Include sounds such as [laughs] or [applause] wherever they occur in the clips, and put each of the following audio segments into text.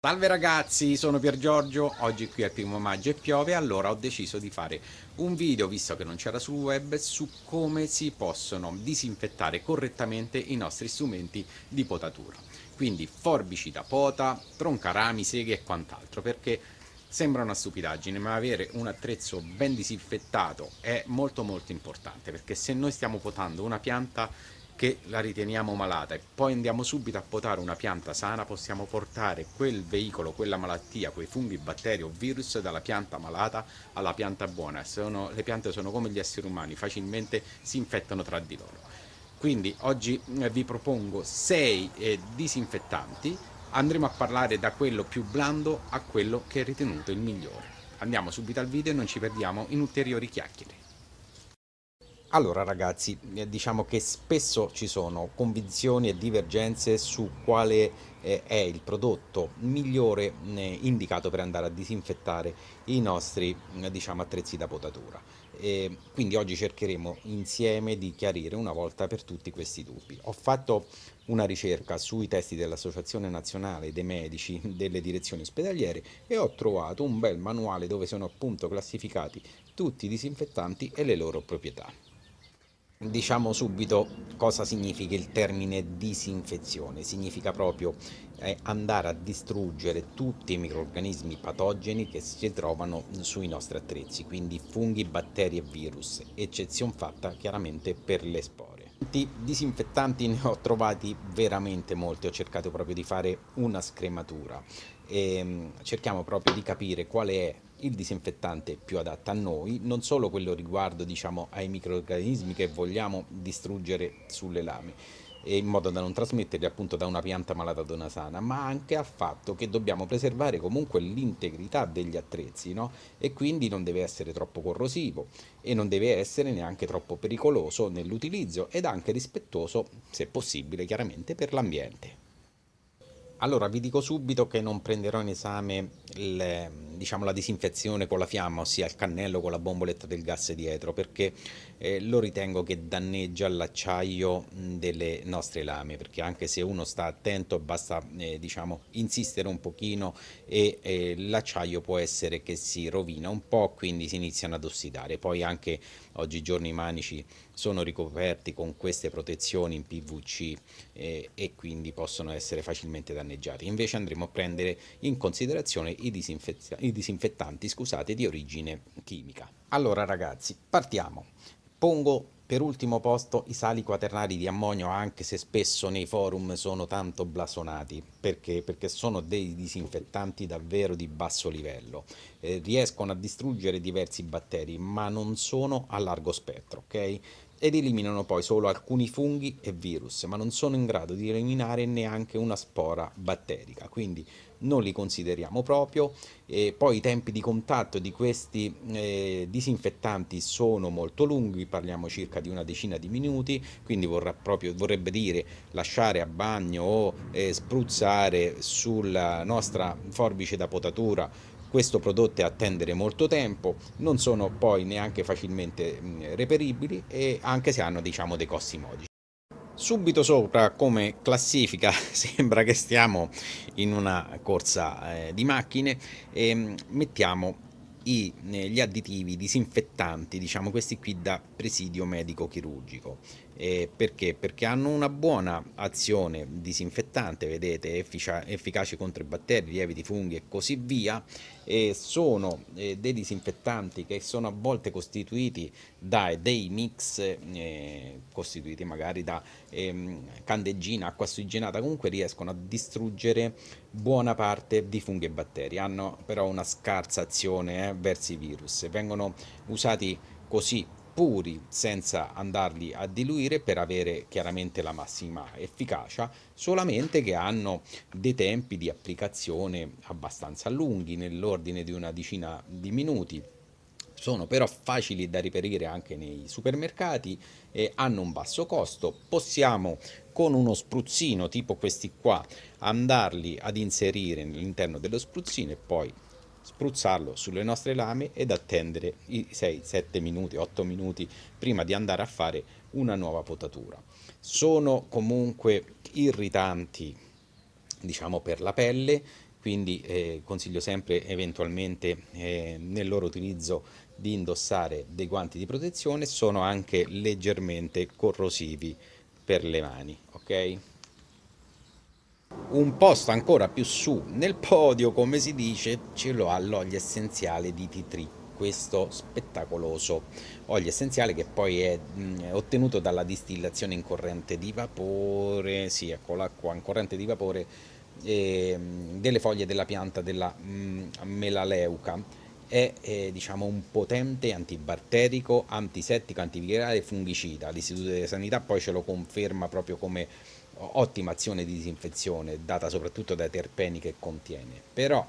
Salve ragazzi, sono Pier Giorgio, oggi qui il primo maggio e piove, allora ho deciso di fare un video, visto che non c'era sul web, su come si possono disinfettare correttamente i nostri strumenti di potatura. Quindi forbici da pota, tronca rami, seghe e quant'altro, perché sembra una stupidaggine, ma avere un attrezzo ben disinfettato è molto molto importante, perché se noi stiamo potando una pianta che la riteniamo malata e poi andiamo subito a potare una pianta sana, possiamo portare quel veicolo, quella malattia, quei funghi, batteri o virus dalla pianta malata alla pianta buona. Sono, le piante sono come gli esseri umani, facilmente si infettano tra di loro. Quindi oggi eh, vi propongo sei eh, disinfettanti, andremo a parlare da quello più blando a quello che è ritenuto il migliore. Andiamo subito al video e non ci perdiamo in ulteriori chiacchiere. Allora ragazzi, eh, diciamo che spesso ci sono convinzioni e divergenze su quale eh, è il prodotto migliore eh, indicato per andare a disinfettare i nostri mm, diciamo, attrezzi da potatura. E quindi oggi cercheremo insieme di chiarire una volta per tutti questi dubbi. Ho fatto una ricerca sui testi dell'Associazione Nazionale dei Medici delle direzioni ospedaliere e ho trovato un bel manuale dove sono appunto classificati tutti i disinfettanti e le loro proprietà. Diciamo subito cosa significa il termine disinfezione. Significa proprio eh, andare a distruggere tutti i microrganismi patogeni che si trovano sui nostri attrezzi, quindi funghi, batteri e virus, eccezion fatta chiaramente per le spore. Di disinfettanti ne ho trovati veramente molti, ho cercato proprio di fare una scrematura. E ehm, cerchiamo proprio di capire qual è il disinfettante più adatto a noi, non solo quello riguardo diciamo, ai microorganismi che vogliamo distruggere sulle lame, in modo da non trasmetterli appunto da una pianta malata ad una sana, ma anche al fatto che dobbiamo preservare comunque l'integrità degli attrezzi no? e quindi non deve essere troppo corrosivo e non deve essere neanche troppo pericoloso nell'utilizzo ed anche rispettoso, se possibile chiaramente, per l'ambiente. Allora, vi dico subito che non prenderò in esame il, diciamo, la disinfezione con la fiamma, ossia il cannello con la bomboletta del gas dietro, perché eh, lo ritengo che danneggia l'acciaio delle nostre lame, perché anche se uno sta attento basta eh, diciamo, insistere un pochino e eh, l'acciaio può essere che si rovina un po', quindi si iniziano ad ossidare. Poi anche oggigiorno i manici sono ricoperti con queste protezioni in PVC eh, e quindi possono essere facilmente danneggiati. Invece andremo a prendere in considerazione i, disinfezza- i disinfettanti scusate, di origine chimica. Allora ragazzi, partiamo. Pongo per ultimo posto i sali quaternari di ammonio, anche se spesso nei forum sono tanto blasonati, perché? Perché sono dei disinfettanti davvero di basso livello. Eh, riescono a distruggere diversi batteri, ma non sono a largo spettro, ok? ed eliminano poi solo alcuni funghi e virus, ma non sono in grado di eliminare neanche una spora batterica, quindi non li consideriamo proprio. E poi i tempi di contatto di questi eh, disinfettanti sono molto lunghi, parliamo circa di una decina di minuti, quindi proprio, vorrebbe dire lasciare a bagno o eh, spruzzare sulla nostra forbice da potatura questo prodotto è a attendere molto tempo, non sono poi neanche facilmente reperibili e anche se hanno diciamo, dei costi modici. Subito sopra come classifica [laughs] sembra che stiamo in una corsa eh, di macchine e ehm, mettiamo i, eh, gli additivi disinfettanti, diciamo questi qui da presidio medico chirurgico. Eh, perché? Perché hanno una buona azione disinfettante, vedete, efficace contro i batteri, lieviti, funghi e così via, eh, sono eh, dei disinfettanti che sono a volte costituiti da eh, dei mix eh, costituiti magari da ehm, candeggina, acqua ossigenata, comunque riescono a distruggere buona parte di funghi e batteri, hanno però una scarsa azione eh, verso i virus, vengono usati così puri senza andarli a diluire per avere chiaramente la massima efficacia, solamente che hanno dei tempi di applicazione abbastanza lunghi, nell'ordine di una decina di minuti sono però facili da reperire anche nei supermercati e hanno un basso costo. Possiamo con uno spruzzino tipo questi qua andarli ad inserire all'interno dello spruzzino e poi spruzzarlo sulle nostre lame ed attendere i 6, 7 minuti, 8 minuti prima di andare a fare una nuova potatura. Sono comunque irritanti diciamo per la pelle quindi eh, consiglio sempre eventualmente eh, nel loro utilizzo di indossare dei guanti di protezione sono anche leggermente corrosivi per le mani ok un posto ancora più su nel podio, come si dice, ce lo ha l'olio essenziale di Titri questo spettacoloso olio essenziale che poi è mh, ottenuto dalla distillazione in corrente di vapore, sì, eccola qua, in corrente di vapore eh, delle foglie della pianta della mh, melaleuca. È, eh, diciamo, un potente antibatterico, antisettico, antivirale e fungicida. L'Istituto di Sanità poi ce lo conferma proprio come ottima azione di disinfezione data soprattutto dai terpeni che contiene, però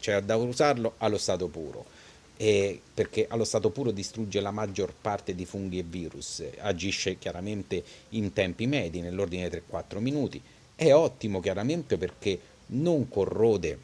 c'è da usarlo allo stato puro. E perché allo stato puro distrugge la maggior parte di funghi e virus, agisce chiaramente in tempi medi, nell'ordine di 3-4 minuti, è ottimo chiaramente perché non corrode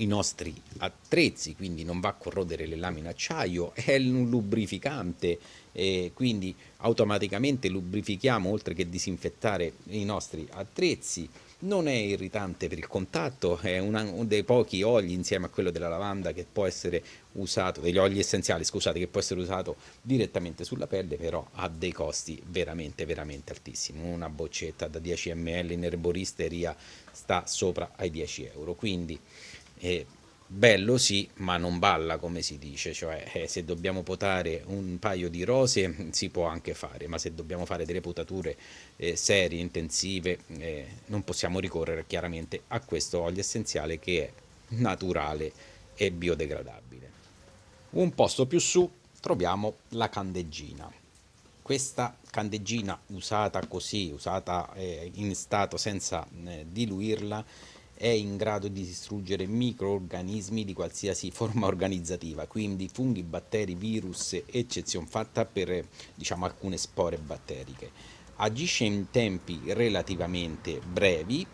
i nostri attrezzi, quindi non va a corrodere le lame in acciaio, [laughs] è un lubrificante e quindi automaticamente lubrifichiamo oltre che disinfettare i nostri attrezzi. Non è irritante per il contatto, è una, uno dei pochi oli insieme a quello della lavanda che può essere usato, degli oli essenziali, scusate, che può essere usato direttamente sulla pelle, però ha dei costi veramente, veramente altissimi. Una boccetta da 10 ml in erboristeria sta sopra ai 10 euro, quindi eh, bello sì, ma non balla come si dice, cioè eh, se dobbiamo potare un paio di rose [laughs] si può anche fare, ma se dobbiamo fare delle potature eh, serie, intensive, eh, non possiamo ricorrere chiaramente a questo olio essenziale che è naturale e biodegradabile. Un posto più su troviamo la candeggina. Questa candeggina usata così, usata eh, in stato senza eh, diluirla, è in grado di distruggere microorganismi di qualsiasi [laughs] forma organizzativa, quindi funghi, batteri, virus, eccezion fatta per diciamo, alcune spore batteriche. Agisce in tempi relativamente brevi,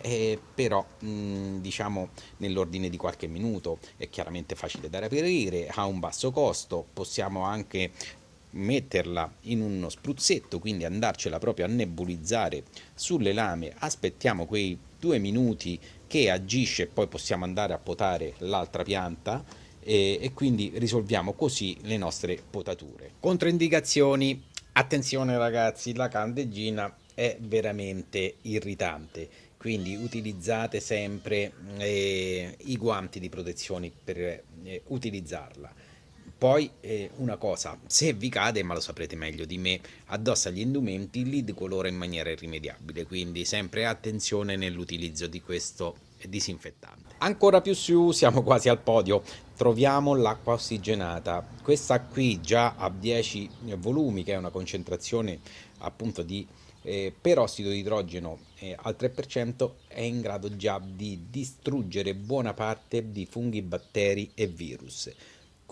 eh, però mh, diciamo nell'ordine di qualche minuto, è chiaramente facile da reperire, ha un basso costo, possiamo anche metterla in uno spruzzetto, quindi andarcela proprio a nebulizzare sulle lame, aspettiamo quei due minuti che agisce e poi possiamo andare a potare l'altra pianta e, e quindi risolviamo così le nostre potature. Controindicazioni, attenzione ragazzi, la candeggina è veramente irritante quindi utilizzate sempre eh, i guanti di protezione per eh, utilizzarla. Poi eh, una cosa, se vi cade, ma lo saprete meglio di me, addosso agli indumenti li decolora in maniera irrimediabile, quindi sempre attenzione nell'utilizzo di questo disinfettante. Ancora più su, siamo quasi al podio, troviamo l'acqua ossigenata. Questa qui già a 10 volumi, che è una concentrazione appunto di eh, perossido di idrogeno eh, al 3%, è in grado già di distruggere buona parte di funghi, batteri e virus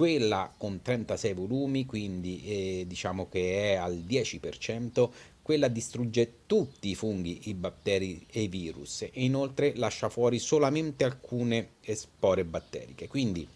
quella con 36 volumi, quindi eh, diciamo che è al 10%, quella distrugge tutti i funghi, i batteri e i virus e inoltre lascia fuori solamente alcune spore batteriche. Quindi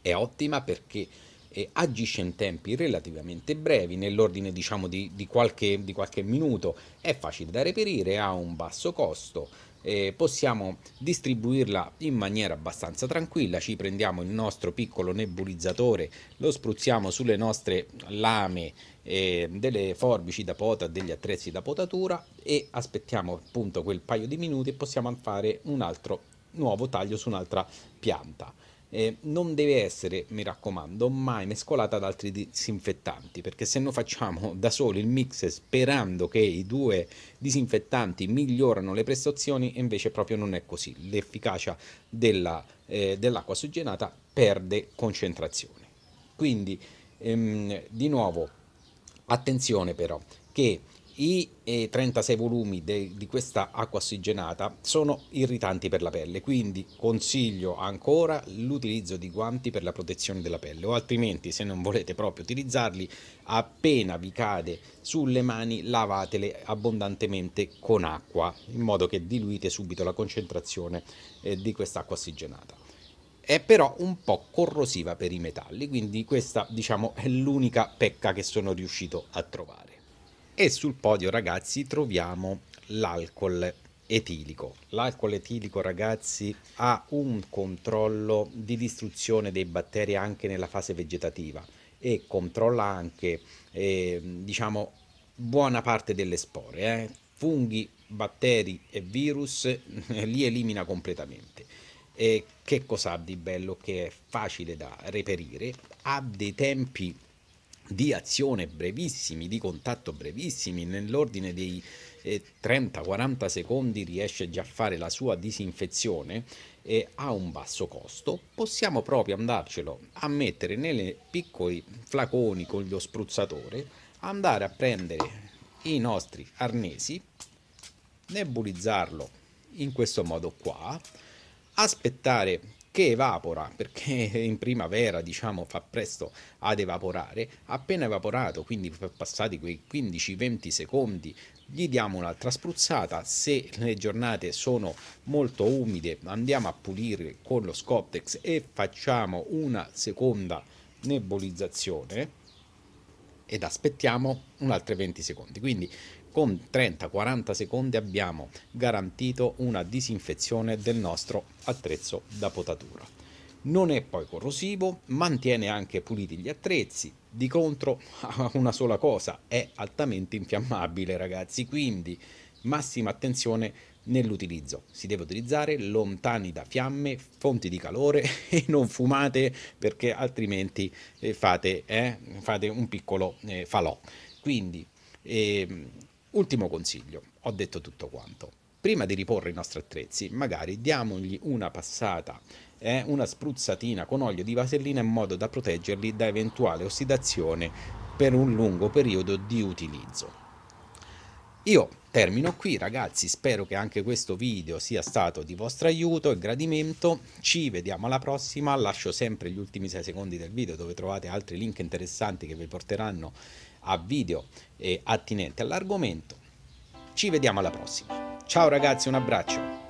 è ottima perché eh, agisce in tempi relativamente brevi, nell'ordine diciamo di, di, qualche, di qualche minuto, è facile da reperire, ha un basso costo eh, possiamo distribuirla in maniera abbastanza tranquilla, ci prendiamo il nostro piccolo nebulizzatore, lo spruzziamo sulle nostre lame eh, delle forbici da pota, degli attrezzi da potatura e aspettiamo appunto quel paio di minuti e possiamo fare un altro nuovo taglio su un'altra pianta eh, non deve essere, mi raccomando, mai mescolata ad altri disinfettanti, perché se noi facciamo [laughs] da soli il mix sperando che i due disinfettanti migliorano le prestazioni, invece proprio non è così. L'efficacia della, eh, dell'acqua ossigenata perde concentrazione. Quindi, ehm, di nuovo, attenzione però che i 36 eh, volumi de, di questa acqua ossigenata sono irritanti per la pelle, quindi consiglio ancora l'utilizzo di guanti per la protezione della pelle o altrimenti se non volete proprio utilizzarli appena vi cade sulle mani lavatele abbondantemente con acqua in modo che diluite subito la concentrazione eh, di acqua ossigenata è però un po' corrosiva per i metalli, quindi questa diciamo è l'unica pecca che sono riuscito a trovare e sul podio ragazzi troviamo l'alcol etilico. L'alcol etilico ragazzi ha un controllo di distruzione dei batteri anche nella fase vegetativa e controlla anche eh, diciamo buona parte delle spore, eh. funghi, batteri e virus [laughs] li elimina completamente. E che cosa ha di bello che è facile da reperire? Ha dei tempi di azione brevissimi, di contatto brevissimi, nell'ordine dei 30-40 eh, secondi riesce già a fare la sua disinfezione e a un basso costo, possiamo proprio andarcelo a mettere nelle piccoli flaconi con lo spruzzatore, andare a prendere i nostri arnesi, nebulizzarlo in questo modo qua, aspettare che evapora, perché [laughs] in primavera diciamo fa presto ad evaporare, appena evaporato, quindi passati quei 15-20 secondi, gli diamo un'altra spruzzata, se le giornate sono molto umide andiamo a pulire con lo scoptex e facciamo una seconda nebulizzazione ed aspettiamo un altro 20 secondi. Quindi con 30-40 secondi abbiamo garantito una disinfezione del nostro attrezzo da potatura. Non è poi corrosivo, mantiene anche puliti gli attrezzi, di contro [laughs] una sola cosa, è altamente infiammabile ragazzi, quindi massima attenzione nell'utilizzo. Si deve utilizzare lontani da fiamme, fonti di calore [laughs] e non fumate perché altrimenti eh, fate, eh, fate un piccolo eh, falò. Quindi eh, Ultimo consiglio, ho detto tutto quanto. Prima di riporre i nostri attrezzi, magari diamogli una passata, eh, una spruzzatina con olio di vasellina in modo da proteggerli da eventuale ossidazione per un lungo periodo di utilizzo. Io termino qui ragazzi, spero che anche questo video sia stato di vostro aiuto e gradimento, ci vediamo alla prossima, lascio sempre gli ultimi 6 secondi del video dove trovate altri link interessanti che vi porteranno a video attinenti all'argomento, ci vediamo alla prossima, ciao ragazzi un abbraccio!